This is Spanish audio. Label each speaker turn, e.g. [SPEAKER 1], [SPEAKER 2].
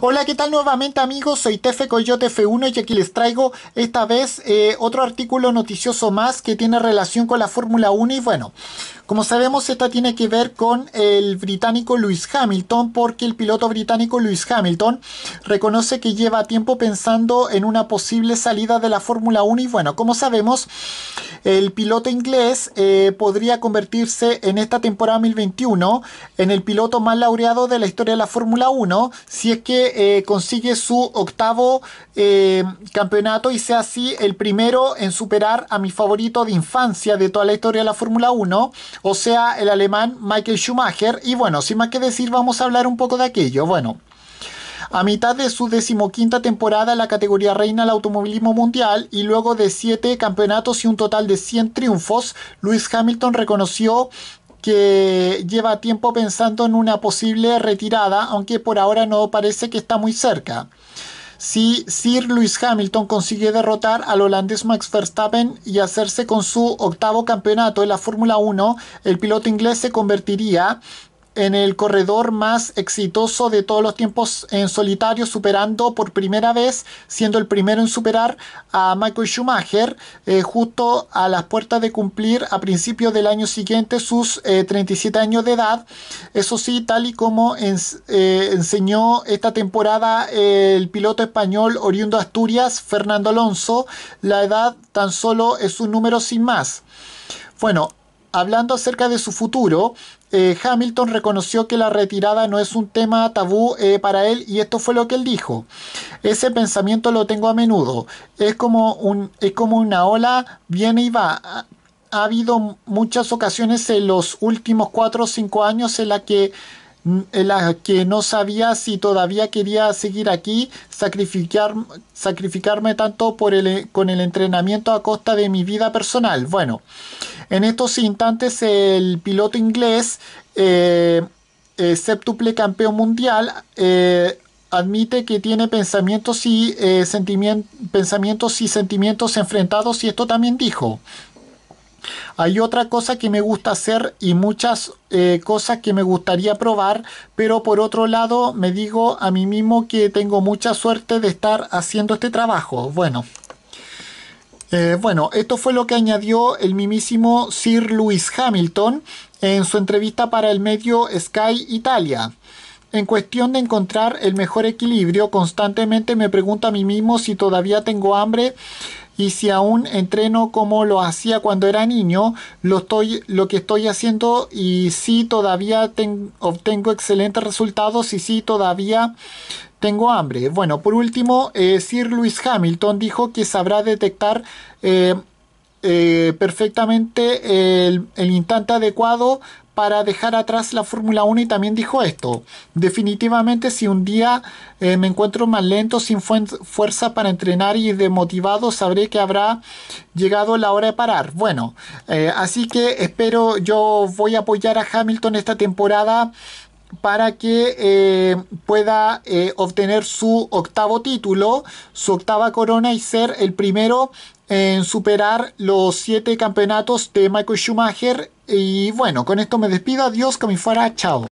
[SPEAKER 1] Hola, ¿qué tal nuevamente amigos? Soy Tefe Coyote F1 y aquí les traigo esta vez eh, otro artículo noticioso más que tiene relación con la Fórmula 1 y bueno, como sabemos, esta tiene que ver con el británico Lewis Hamilton, porque el piloto británico Lewis Hamilton reconoce que lleva tiempo pensando en una posible salida de la Fórmula 1 y bueno, como sabemos, el piloto inglés eh, podría convertirse en esta temporada 2021 en el piloto más laureado de la historia de la Fórmula 1 si es que eh, consigue su octavo eh, campeonato y sea así el primero en superar a mi favorito de infancia de toda la historia de la Fórmula 1, o sea, el alemán Michael Schumacher. Y bueno, sin más que decir, vamos a hablar un poco de aquello. Bueno, a mitad de su decimoquinta temporada la categoría reina del automovilismo mundial y luego de siete campeonatos y un total de 100 triunfos, Lewis Hamilton reconoció que lleva tiempo pensando en una posible retirada, aunque por ahora no parece que está muy cerca si Sir Lewis Hamilton consigue derrotar al holandés Max Verstappen y hacerse con su octavo campeonato en la Fórmula 1, el piloto inglés se convertiría en el corredor más exitoso de todos los tiempos en solitario, superando por primera vez, siendo el primero en superar a Michael Schumacher, eh, justo a las puertas de cumplir a principios del año siguiente sus 37 eh, años de edad. Eso sí, tal y como eh, enseñó esta temporada el piloto español oriundo de Asturias, Fernando Alonso, la edad tan solo es un número sin más. Bueno, hablando acerca de su futuro, eh, Hamilton reconoció que la retirada no es un tema tabú eh, para él y esto fue lo que él dijo. Ese pensamiento lo tengo a menudo. Es como, un, es como una ola, viene y va. Ha habido muchas ocasiones en los últimos 4 o 5 años en las que mm, que no sabía si todavía quería seguir aquí, sacrificar, sacrificarme tanto por con el entrenamiento a costa de mi vida personal. Bueno, en estos instantes el piloto inglés, eh, eh séptuple campeón mundial, eh, admite que tiene pensamientos y, eh, sentimientos, pensamientos y sentimientos enfrentados y esto también dijo. Hay otra cosa que me gusta hacer y muchas cosas que me gustaría probar, pero por otro lado me digo a mí mismo que tengo mucha suerte de estar haciendo este trabajo. Bueno, eh, bueno, esto fue lo que añadió el mimísimo Sir Lewis Hamilton en su entrevista para el medio Sky Italia. En cuestión de encontrar el mejor equilibrio, constantemente me pregunto a mí mismo si todavía tengo hambre y si aún entreno como lo hacía cuando era niño, lo, estoy, lo que estoy haciendo y si todavía obtengo excelentes resultados y sí todavía tengo hambre. Bueno, por último, eh, Sir Lewis Hamilton dijo que sabrá detectar eh, eh, perfectamente el, instante adecuado para dejar atrás la Fórmula 1 y también dijo esto, definitivamente si un día eh, me encuentro más lento, sin fuerza para entrenar y demotivado, sabré que habrá llegado la hora de parar. Bueno, eh, así que espero, yo voy a apoyar a Hamilton esta temporada para que pueda obtener su octavo título, su octava corona y ser el primero en superar los siete campeonatos de Michael Schumacher. Y bueno, con esto me despido. Adiós, fuera Chao.